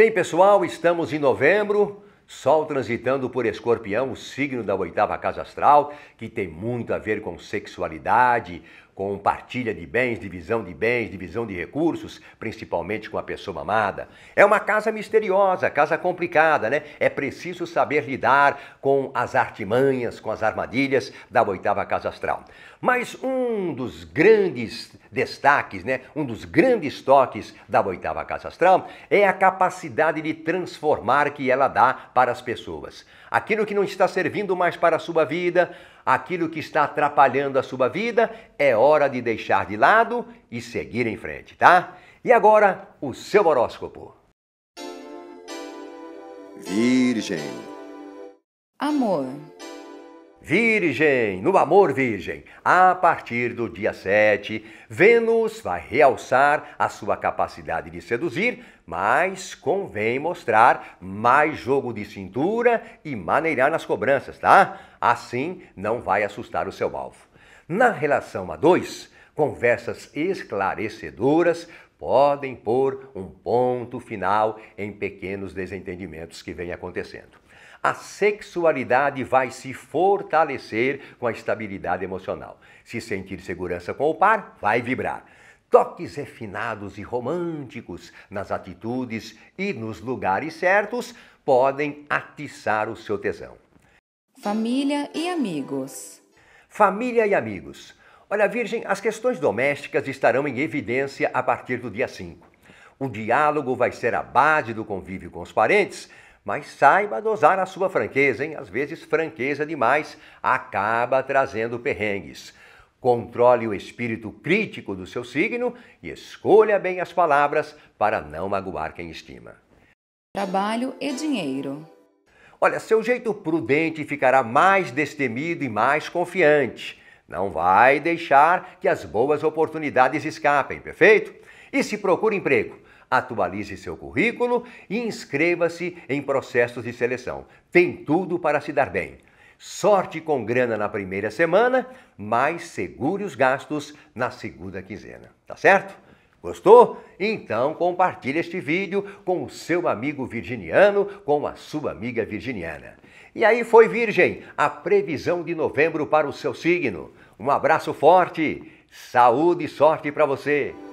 Bem, pessoal, estamos em novembro. Sol transitando por Escorpião, o signo da oitava casa astral, que tem muito a ver com sexualidade, com partilha de bens, divisão de bens, divisão de recursos, principalmente com a pessoa amada. É uma casa misteriosa, casa complicada, né? É preciso saber lidar com as artimanhas, com as armadilhas da oitava casa astral. Mas um dos grandes destaques, né? Um dos grandes toques da oitava casa astral é a capacidade de transformar que ela dá para para as pessoas. Aquilo que não está servindo mais para a sua vida, aquilo que está atrapalhando a sua vida, é hora de deixar de lado e seguir em frente, tá? E agora, o seu horóscopo. Virgem. Amor. Virgem, no amor virgem, a partir do dia 7, Vênus vai realçar a sua capacidade de seduzir, mas convém mostrar mais jogo de cintura e maneirar nas cobranças, tá? Assim não vai assustar o seu alvo. Na relação a dois, conversas esclarecedoras podem pôr um ponto final em pequenos desentendimentos que vêm acontecendo a sexualidade vai se fortalecer com a estabilidade emocional. Se sentir segurança com o par, vai vibrar. Toques refinados e românticos nas atitudes e nos lugares certos podem atiçar o seu tesão. Família e amigos. Família e amigos. Olha, Virgem, as questões domésticas estarão em evidência a partir do dia 5. O diálogo vai ser a base do convívio com os parentes, mas saiba dosar a sua franqueza, hein? Às vezes, franqueza demais acaba trazendo perrengues. Controle o espírito crítico do seu signo e escolha bem as palavras para não magoar quem estima. Trabalho e dinheiro. Olha, seu jeito prudente ficará mais destemido e mais confiante. Não vai deixar que as boas oportunidades escapem, perfeito? E se procura emprego, atualize seu currículo e inscreva-se em processos de seleção. Tem tudo para se dar bem. Sorte com grana na primeira semana, mas segure os gastos na segunda quinzena. Tá certo? Gostou? Então compartilhe este vídeo com o seu amigo virginiano, com a sua amiga virginiana. E aí foi, Virgem, a previsão de novembro para o seu signo. Um abraço forte, saúde e sorte para você!